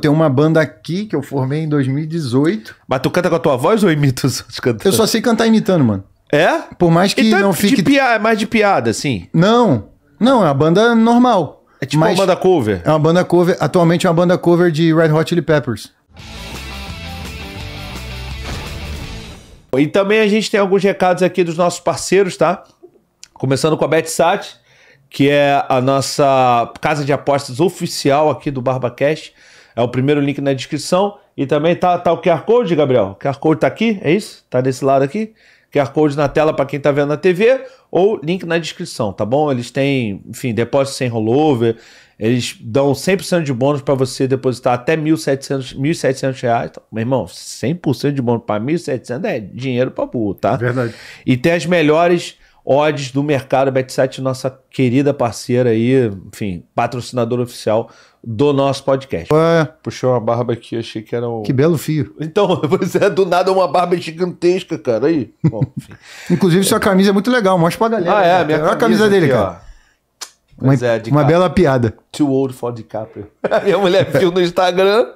tenho uma banda aqui que eu formei em 2018. Mas tu canta com a tua voz ou imita os outros Eu só sei cantar imitando, mano. É? Por mais que então é não é fique. é mais de piada, assim? Não. Não, é uma banda normal. É tipo uma banda cover? É uma banda cover. Atualmente é uma banda cover de Red Hot Chili Peppers. E também a gente tem alguns recados aqui dos nossos parceiros, tá? Começando com a BetSat, que é a nossa casa de apostas oficial aqui do BarbaCast. É o primeiro link na descrição. E também tá, tá o QR Code, Gabriel. O QR Code tá aqui, é isso? Tá desse lado aqui. QR Code na tela para quem tá vendo na TV ou link na descrição, tá bom? Eles têm, enfim, depósito sem rollover. Eles dão 100% de bônus para você depositar até R$ 1.700, Reais. Então, meu irmão, 100% de bônus para 1.700 é dinheiro para burro, tá? Verdade. E tem as melhores odds do mercado BetSite, nossa querida parceira aí, enfim, patrocinadora oficial do nosso podcast. Ué, puxou uma barba aqui, achei que era um. Que belo fio. Então, pois é, do nada uma barba gigantesca, cara. Aí. Bom, Inclusive, sua camisa é muito legal, mostra pra galera. Ah, é, a minha camisa, a camisa dele, aqui, cara. Ó. Uma, é, uma bela piada. Too old for DiCaprio. A minha mulher viu no Instagram.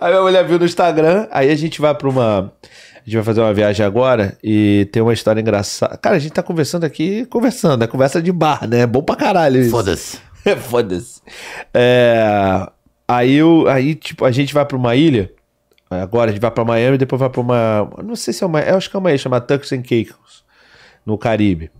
a minha mulher viu no Instagram. Aí a gente vai para uma a gente vai fazer uma viagem agora e tem uma história engraçada. Cara, a gente tá conversando aqui, conversando, é conversa de bar, né? É bom pra caralho isso. Foda-se. É, foda-se. É, aí, aí, tipo, a gente vai pra uma ilha. É, agora a gente vai pra Miami, depois vai pra uma. Não sei se é uma. Eu acho que é uma ilha chamada Tucks and Caicos, no Caribe.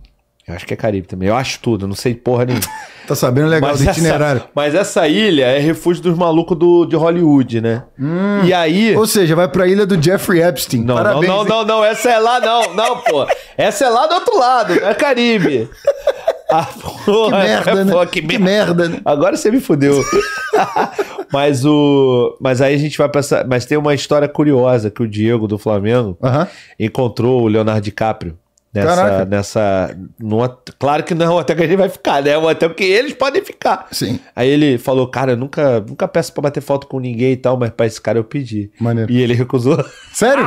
Eu acho que é Caribe também. Eu acho tudo, não sei porra nenhuma. tá sabendo legal mas do itinerário. Essa, mas essa ilha é refúgio dos malucos do, de Hollywood, né? Hum, e aí. Ou seja, vai pra ilha do Jeffrey Epstein. Não, Parabéns, não, não, não, não, Essa é lá, não, não, pô. Essa é lá do outro lado, não é Caribe. Ah, porra, que é merda, é, né? Porra, que, que merda. né? Agora você me fudeu. mas o. Mas aí a gente vai pra essa. Mas tem uma história curiosa que o Diego do Flamengo uh -huh. encontrou o Leonardo DiCaprio nessa, nessa no, claro que não até que a gente vai ficar, né? até porque hotel que eles podem ficar. Sim. Aí ele falou, cara, eu nunca, nunca peço pra bater foto com ninguém e tal, mas pra esse cara eu pedi. Maneiro. E ele recusou. Sério?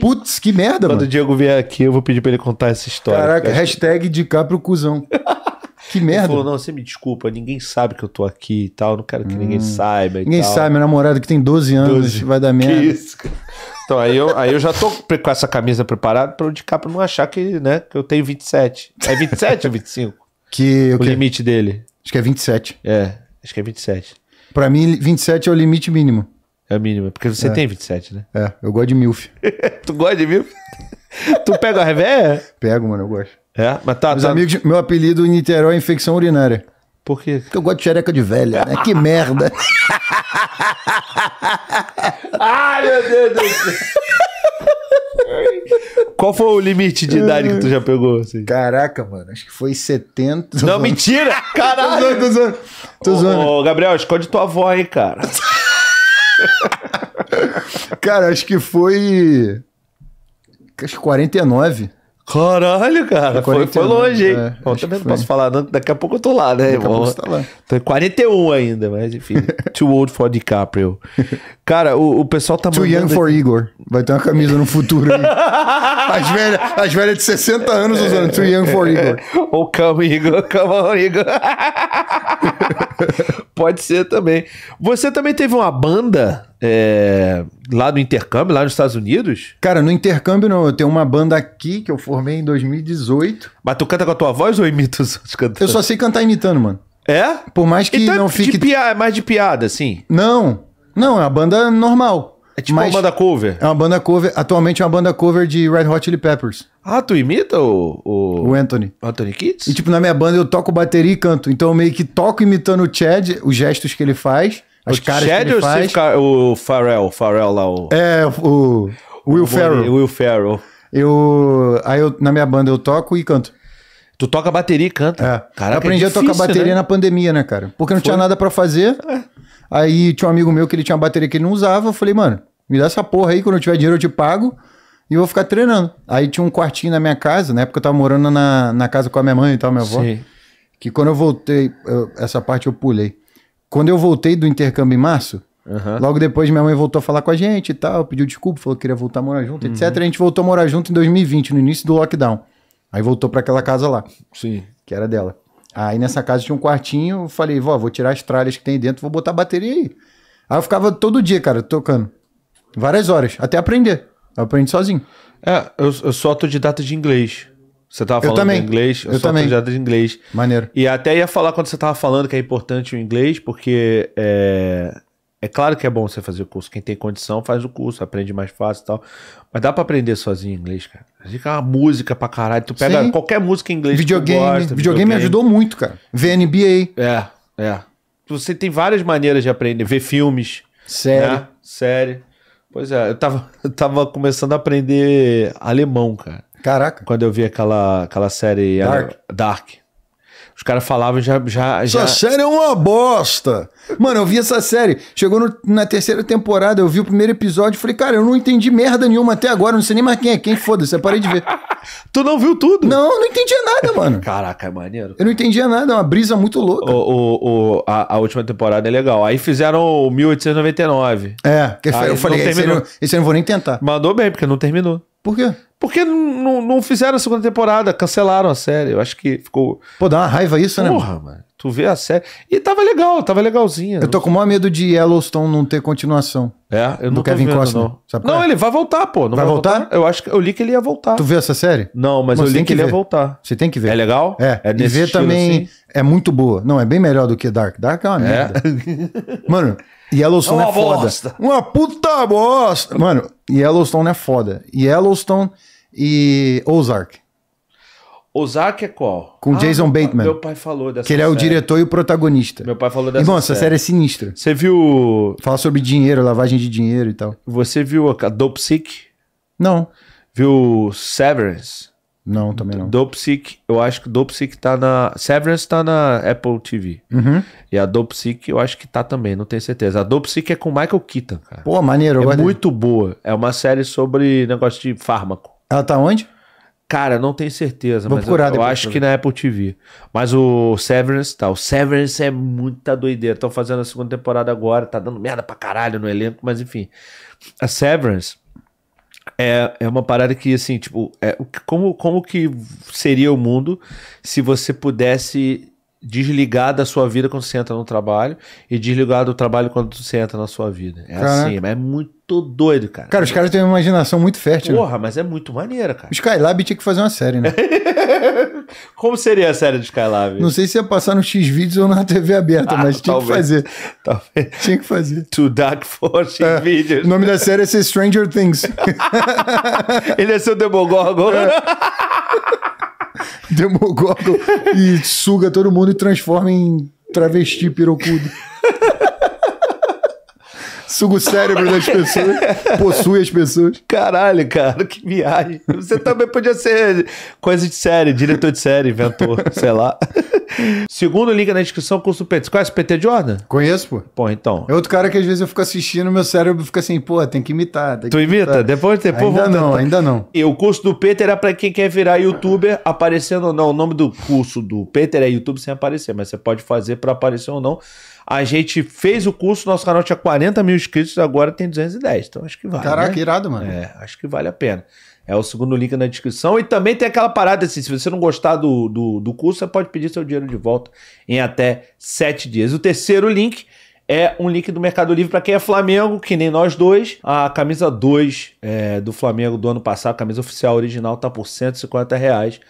Putz, que merda, Quando mano. Quando o Diego vier aqui, eu vou pedir pra ele contar essa história. Caraca, hashtag de cá pro cuzão. Que merda. Ele falou, não, você me desculpa, ninguém sabe que eu tô aqui e tal, não quero que hum. ninguém saiba e Ninguém tal. sabe, minha namorada que tem 12 anos 12. vai dar merda. Que isso, cara. Então aí eu, aí eu já tô com essa camisa preparada pra eu indicar pra não achar que, né, que eu tenho 27. É 27 ou 25? Que, o, o limite dele. Acho que é 27. É, acho que é 27. Pra mim, 27 é o limite mínimo. É o mínimo, é porque você é. tem 27, né? É, eu gosto de milf. tu gosta de milf? tu pega a revé Pego, mano, eu gosto. É, mas tá. Meus tá... amigos, meu apelido em Niterói é infecção urinária. Por quê? Porque eu gosto de xereca de velha, né? Que merda. Ai, meu Deus do céu. Qual foi o limite de idade que tu já pegou? Assim? Caraca, mano, acho que foi 70. Não, mentira! Caralho! tô zoando, tô zoando. Ô, ô, Gabriel, esconde tua avó aí, cara. cara, acho que foi. Acho que 49. Caralho, cara, é foi, foi longe, hein? É, também não posso falar, não, daqui a pouco eu tô lá, né? Daqui irmão? a pouco você tá lá. Tô em 41 ainda, mas enfim. Too old for DiCaprio. Cara, o, o pessoal tá Too mandando... young for Igor. Vai ter uma camisa no futuro aí. as, velhas, as velhas de 60 anos usando Too young for Igor. Ou oh, calma, Igor, calma, Igor. Pode ser também. Você também teve uma banda é, lá no intercâmbio, lá nos Estados Unidos? Cara, no intercâmbio não. Eu tenho uma banda aqui que eu formei em 2018. Mas tu canta com a tua voz ou imita os outros Eu só sei cantar imitando, mano. É? Por mais que então, é não fique... É mais de piada, assim? Não. Não, é a banda normal. É tipo Mas uma banda cover. É uma banda cover. Atualmente é uma banda cover de Red Hot Chili Peppers. Ah, tu imita o. O, o Anthony. Anthony Kids? E tipo, na minha banda eu toco bateria e canto. Então eu meio que toco imitando o Chad, os gestos que ele faz, as o caras Chad que ele faz. Fica, o Pharrell, Pharrell lá, o. É, o. o Will Ferrell. Will Ferrell. Eu. Aí eu, na minha banda eu toco e canto. Tu toca bateria e canta. É. Caraca, eu aprendi é difícil, a tocar bateria né? na pandemia, né, cara? Porque não Foi. tinha nada pra fazer. É. Aí tinha um amigo meu que ele tinha uma bateria que ele não usava. Eu falei, mano, me dá essa porra aí, quando eu tiver dinheiro eu te pago e eu vou ficar treinando. Aí tinha um quartinho na minha casa, na época eu tava morando na, na casa com a minha mãe e tal, minha avó. Sim. Que quando eu voltei, eu, essa parte eu pulei. Quando eu voltei do intercâmbio em março, uhum. logo depois minha mãe voltou a falar com a gente e tal, pediu desculpa, falou que queria voltar a morar junto, uhum. etc. A gente voltou a morar junto em 2020, no início do lockdown. Aí voltou para aquela casa lá. Sim. Que era dela. Aí nessa casa tinha um quartinho, eu falei, vó, vou tirar as tralhas que tem dentro, vou botar a bateria aí. Aí eu ficava todo dia, cara, tocando. Várias horas, até aprender. Eu aprendi sozinho. É, eu, eu sou autodidata de inglês. Você tava falando eu também. inglês, eu, eu sou também. autodidata de inglês. Maneiro. E até ia falar quando você tava falando que é importante o inglês, porque é, é claro que é bom você fazer o curso. Quem tem condição faz o curso, aprende mais fácil e tal. Mas dá para aprender sozinho inglês, cara. Fica uma música pra caralho. Tu pega Sim. qualquer música em inglês. Videogame. Gosta, videogame, videogame ajudou muito, cara. Ver NBA. É, é. Você tem várias maneiras de aprender. Ver filmes. Série. Né? Série. Pois é, eu tava, eu tava começando a aprender alemão, cara. Caraca. Quando eu vi aquela, aquela série Dark. Dark caras falavam já, já, já. Essa série é uma bosta! Mano, eu vi essa série. Chegou no, na terceira temporada, eu vi o primeiro episódio e falei, cara, eu não entendi merda nenhuma até agora, não sei nem mais quem é quem, foda-se, eu parei de ver. tu não viu tudo? Não, não entendia nada, mano. Caraca, é maneiro. Eu não entendia nada, é uma brisa muito louca. O, o, o a, a, última temporada é legal. Aí fizeram o 1899. É, que aí eu falei, esse, eu, esse eu não vou nem tentar. Mandou bem, porque não terminou. Por quê? Porque não, fizeram a segunda temporada, cancelaram a série. Eu acho que ficou. Pô, dá uma raiva isso, Porra, né? Porra, mano. Tu vê a série. E tava legal, tava legalzinha. Eu tô com o maior medo de Yellowstone não ter continuação. É, eu não Do Kevin vendo, Costner. Não, não é? ele vai voltar, pô. Não vai, vai voltar? voltar? Eu acho que eu li que ele ia voltar. Tu vê essa série? Não, mas, mas eu li que, que ele ia voltar. Você tem que ver. É legal? É. é e ver também assim? é muito boa. Não, é bem melhor do que Dark. Dark é uma é? merda. Mano, Yellowstone é, é foda. Bosta. Uma puta bosta. Mano, Yellowstone é foda. Yellowstone e Ozark. Ozark é qual? Com ah, Jason Bateman. Meu pai falou dessa Que ele é o diretor e o protagonista. Meu pai falou dessa série. Irmão, essa série é sinistra. Você viu... Fala sobre dinheiro, lavagem de dinheiro e tal. Você viu a Dope Sick? Não. Viu Severance? Não, também não. Dopesick, eu acho que Dopesick tá na. Severance tá na Apple TV. Uhum. E a Dopesick eu acho que tá também, não tenho certeza. A Dopesick é com Michael Keaton, cara. Pô, maneiro, É muito dele. boa. É uma série sobre negócio de fármaco. Ela tá onde? Cara, não tenho certeza, Vou mas eu, eu acho que na Apple TV. Mas o Severance tá. O Severance é muita doideira. Estão fazendo a segunda temporada agora, tá dando merda pra caralho no elenco, mas enfim. A Severance é, é uma parada que, assim, tipo, é, como, como que seria o mundo se você pudesse desligar da sua vida quando você entra no trabalho e desligar do trabalho quando você entra na sua vida. É Caraca. assim, mas é muito doido, cara. Cara, os caras têm uma imaginação muito fértil. Né? Porra, mas é muito maneira, cara. O Skylab tinha que fazer uma série, né? Como seria a série do Skylab? Não sei se ia passar no x videos ou na TV aberta, ah, mas tinha talvez. que fazer. Talvez. Tinha que fazer. Too Dark for x É, o nome da série ia é ser Stranger Things. Ele ia é ser o Demogorgon. Né? É. Demogorgon e suga todo mundo e transforma em travesti pirocudo suga o cérebro das pessoas, possui as pessoas. Caralho, cara, que viagem. Você também podia ser coisa de série, diretor de série, inventor, sei lá. Segundo link na descrição, curso PT. Você conhece o PT Jordan? Conheço, pô. Pô, então. É outro cara que às vezes eu fico assistindo, meu cérebro fica assim, pô, tem que imitar. Tem que tu imita? Imitar. Depois, depois ainda não, tentar. ainda não. E o curso do Peter é pra quem quer virar youtuber, aparecendo ou não. O nome do curso do Peter é YouTube sem aparecer, mas você pode fazer pra aparecer ou não. A gente fez o curso, nosso canal tinha 40 mil inscritos, agora tem 210. Então acho que vale. Caraca, né? irado, mano. É, acho que vale a pena. É o segundo link na descrição. E também tem aquela parada assim: se você não gostar do, do, do curso, você pode pedir seu dinheiro de volta em até 7 dias. O terceiro link é um link do Mercado Livre para quem é Flamengo, que nem nós dois. A camisa 2 é, do Flamengo do ano passado, a camisa oficial original, tá por 150 reais.